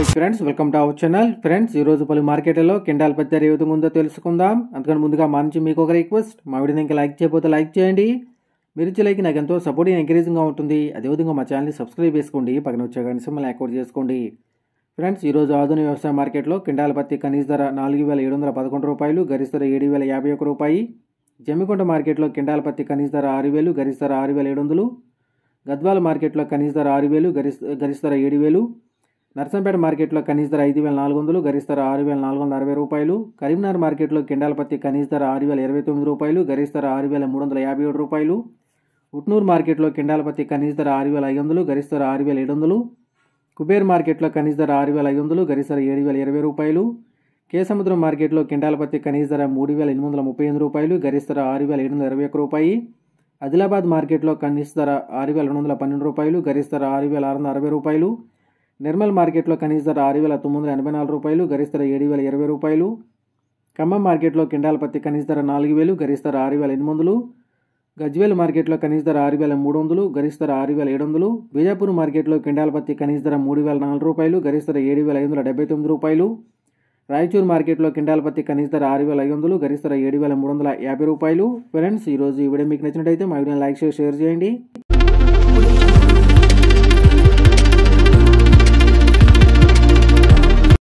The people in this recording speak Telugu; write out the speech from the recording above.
hi friends welcome to our channel friends ఈరోజు పలు మార్కెట్లలో కిండాల్ పత్యారు ఏ విధంగా ఉందో తెలుసుకుందాం అందుకని ముందుగా మా నుంచి మీకు ఒక రిక్వెస్ట్ మా వీడియో ఇంకా లైక్ చేయకపోతే లైక్ చేయండి మీరు ఇచ్చే లైక్ నాకు ఎంతో సపోర్టింగ్ ఎంకరేజింగ్గా ఉంటుంది అదేవిధంగా మా ఛానల్ని సబ్స్క్రైబ్ చేసుకోండి పక్కన వచ్చే కానీ సింబల్ యాక్టివేట్ చేసుకోండి ఫ్రెండ్స్ ఈరోజు ఆధునిక వ్యవసాయ మార్కెట్లో కిండాల పత్తి కనీస ధర నాలుగు వేల ఏడు వందల పదకొండు రూపాయలు గరిష్ట ధర ఏడు వేల యాభై ఒక రూపాయి జమ్మికొండ మార్కెట్లో కిండాల పత్తి కనీస ధర ఆరు వేలు గరిష్ట ధర ఆరు వేల ఏడు వందలు గద్వాల మార్కెట్లో కనీస ధర ఆరు వేలు గరిష్ గరిష్ట ధర ఏడు వేలు నర్సంపేట మార్కెట్లో కనీస ధర ఐదు వేల నాలుగు వందలు గరిష్ట ధర ఆరు వేల నాలుగు వందల అరవై రూపాయలు కరీంనగర్ మార్కెట్లో కిండాలపత్తి కనీస ధర ఆరు వేల ఇరవై తొమ్మిది రూపాయలు గరిష్ట ధర ఆరు వేల మూడు వందల యాభై ఏడు రూపాయలు ఉట్నూరు మార్కెట్లో కిండాలపత్తి కనీస ధర ఆరు వేల ఐదు వందలు గరిష్ట ధర ఆరు వేల ఏడు వందలు కుబేర్ మార్కెట్లో కనీస ధర ఆరు వేల ఐదు వందలు గరిష్ట ధర ఏడు వేల ఇరవై రూపాయలు కేసముద్రం మార్కెట్లో కిండాలపత్తి కనీస ధర మూడు వేల ఎనిమిది వందల ముప్పై ఎనిమిది రూపాయలు గరిష్ట ధర ఆరు వేల ఏడు వందల ఇరవై ఒక్క రూపాయి ఆదిలాబాద్ మార్కెట్లో కనీస ధర ఆరు వేల రెండు వందల పన్నెండు రూపాయలు గరిష్ట ధర ఆరు వేల ఆరు వందల అరవై రూపాయలు నిర్మల్ మార్కెట్లో కనీస ధర ఆరు వేల తొమ్మిది వందల ఎనభై నాలుగు రూపాయలు గరిష్ట ధర ఏడు వేల ఇరవై రూపాయలు ఖమ్మం మార్కెట్లో కిండాల పత్తి కనీస ధర నాలుగు వేలు గరిష్ట ధర ఆరు వేల ఎనిమిది వందలు గజ్వేల్ మార్కెట్లో కనీస ధర ఆరు వేల మూడు వందలు గరిష్ట ధర ఆరు వేల ఏడు వందలు బీజాపూర్ మార్కెట్లో కిండాల పత్తి కనీస ధర మూడు వేల నాలుగు రూపాయలు గరిష్ట ధర ఏడు వేల ఐదు వందల డెబ్బై తొమ్మిది రూపాయలు రాయచూర్ మార్కెట్లో కిండాల పత్తి కనీస ధర ఆరు వేల ఐదు వందలు గరిష్ట ధర ఏడు వేల మూడు వందల యాభై రూపాయలు ఫ్రెండ్స్ ఈరోజు ఈ వీడియో మీకు నచ్చినట్టయితే మా వీడియోని లైక్ చేసి షేర్ చేయండి